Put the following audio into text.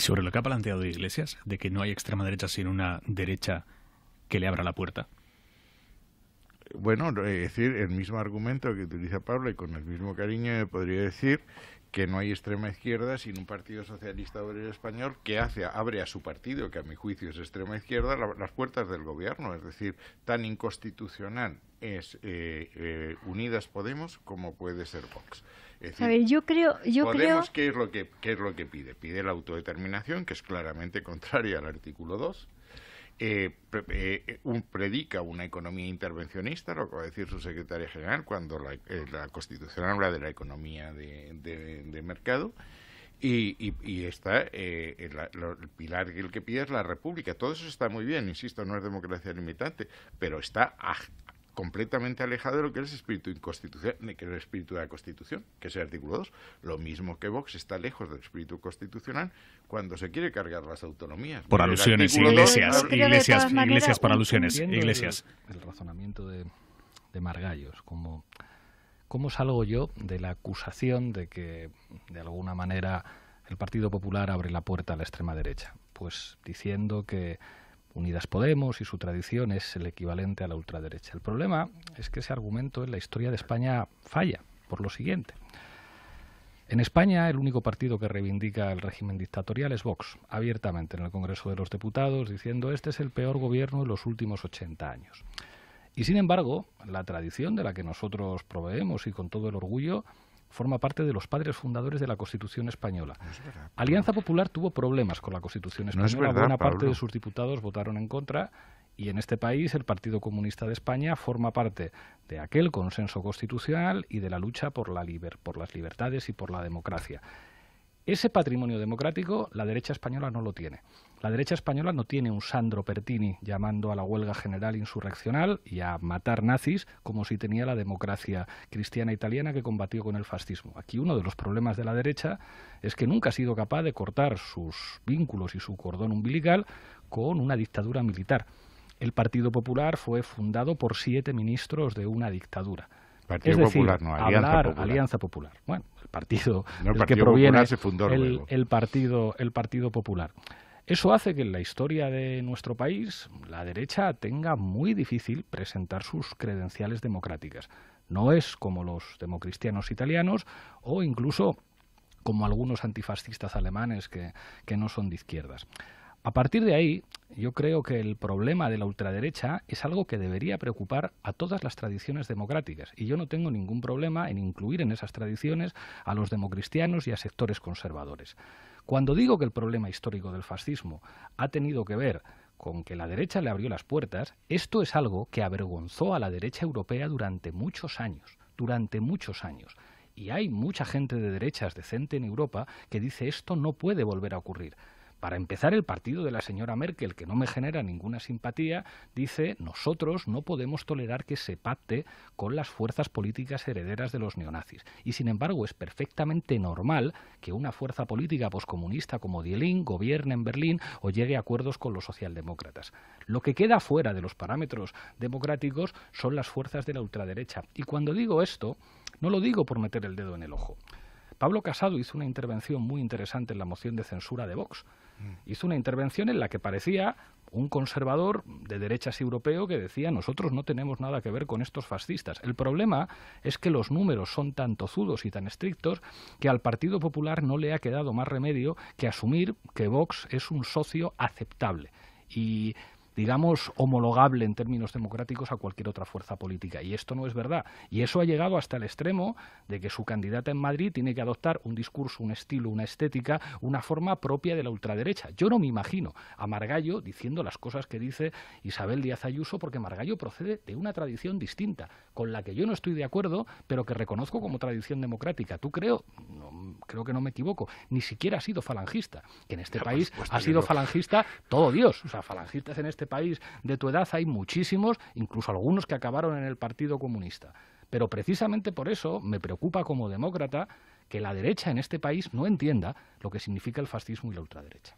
sobre lo que ha planteado Iglesias, de que no hay extrema derecha sin una derecha que le abra la puerta. Bueno, es decir, el mismo argumento que utiliza Pablo y con el mismo cariño podría decir que no hay extrema izquierda sin un partido socialista obrero español que hace, abre a su partido, que a mi juicio es extrema izquierda, las puertas del gobierno. Es decir, tan inconstitucional es eh, eh, Unidas Podemos como puede ser Vox a ver, yo creo, yo creo... ¿qué, es lo que, es lo que pide? Pide la autodeterminación, que es claramente contraria al artículo 2. Eh, eh, predica una economía intervencionista, lo que va a decir su secretaria general cuando eh, la, Constitución habla de la economía de, mercado. Y, está el, pilar el que pide es la república. Todo eso está muy bien, insisto, no es democracia limitante, pero está completamente alejado de lo que es el espíritu, inconstitucional, que el espíritu de la Constitución, que es el artículo 2. Lo mismo que Vox está lejos del espíritu constitucional cuando se quiere cargar las autonomías. Por alusiones, iglesias, iglesias, iglesias por alusiones, iglesias. El, razonamiento de, de Margallos, ¿Cómo salgo yo de la acusación de que, de alguna manera, el Partido Popular abre la puerta a la extrema derecha? Pues diciendo que Unidas Podemos y su tradición es el equivalente a la ultraderecha. El problema es que ese argumento en la historia de España falla por lo siguiente. En España, el único partido que reivindica el régimen dictatorial es Vox, abiertamente en el Congreso de los Diputados, diciendo este es el peor gobierno de los últimos 80 años. Y sin embargo, la tradición de la que nosotros proveemos y con todo el orgullo forma parte de los padres fundadores de la Constitución española. Alianza Popular tuvo problemas con la Constitución española. Buena parte de sus diputados votaron en contra y en este país el Partido Comunista de España forma parte de aquel consenso constitucional y de la lucha por, la por las libertades y por la democracia. Ese patrimonio democrático la derecha española no lo tiene. La derecha española no tiene un Sandro Pertini llamando a la huelga general insurreccional y a matar nazis como si tenía la democracia cristiana italiana que combatió con el fascismo. Aquí uno de los problemas de la derecha es que nunca ha sido capaz de cortar sus vínculos y su cordón umbilical con una dictadura militar. El Partido Popular fue fundado por siete ministros de una dictadura. Partido Popular, no, Alianza Popular. Alianza Popular. Bueno, partido, el que proviene el, el, partido, el Partido Popular. Eso hace que en la historia de nuestro país la derecha tenga muy difícil presentar sus credenciales democráticas. No es como los democristianos italianos o incluso como algunos antifascistas alemanes que, que no son de izquierdas. A partir de ahí, yo creo que el problema de la ultraderecha es algo que debería preocupar a todas las tradiciones democráticas. Y yo no tengo ningún problema en incluir en esas tradiciones a los democristianos y a sectores conservadores. Cuando digo que el problema histórico del fascismo ha tenido que ver con que la derecha le abrió las puertas, esto es algo que avergonzó a la derecha europea durante muchos años, durante muchos años. Y hay mucha gente de derechas decente en Europa que dice esto no puede volver a ocurrir. Para empezar, el partido de la señora Merkel, que no me genera ninguna simpatía, dice nosotros no podemos tolerar que se pacte con las fuerzas políticas herederas de los neonazis. Y sin embargo, es perfectamente normal que una fuerza política poscomunista como Die gobierne en Berlín o llegue a acuerdos con los socialdemócratas. Lo que queda fuera de los parámetros democráticos son las fuerzas de la ultraderecha. Y cuando digo esto, no lo digo por meter el dedo en el ojo. Pablo Casado hizo una intervención muy interesante en la moción de censura de Vox. Mm. Hizo una intervención en la que parecía un conservador de derechas europeo que decía nosotros no tenemos nada que ver con estos fascistas. El problema es que los números son tan tozudos y tan estrictos que al Partido Popular no le ha quedado más remedio que asumir que Vox es un socio aceptable. Y digamos, homologable en términos democráticos a cualquier otra fuerza política. Y esto no es verdad. Y eso ha llegado hasta el extremo de que su candidata en Madrid tiene que adoptar un discurso, un estilo, una estética, una forma propia de la ultraderecha. Yo no me imagino a Margallo diciendo las cosas que dice Isabel Díaz Ayuso, porque Margallo procede de una tradición distinta, con la que yo no estoy de acuerdo, pero que reconozco como tradición democrática. Tú creo, creo que no me equivoco, ni siquiera ha sido falangista, que en este ah, país ha sido falangista todo Dios. O sea, falangistas en este país de tu edad hay muchísimos, incluso algunos que acabaron en el Partido Comunista. Pero precisamente por eso me preocupa como demócrata que la derecha en este país no entienda lo que significa el fascismo y la ultraderecha.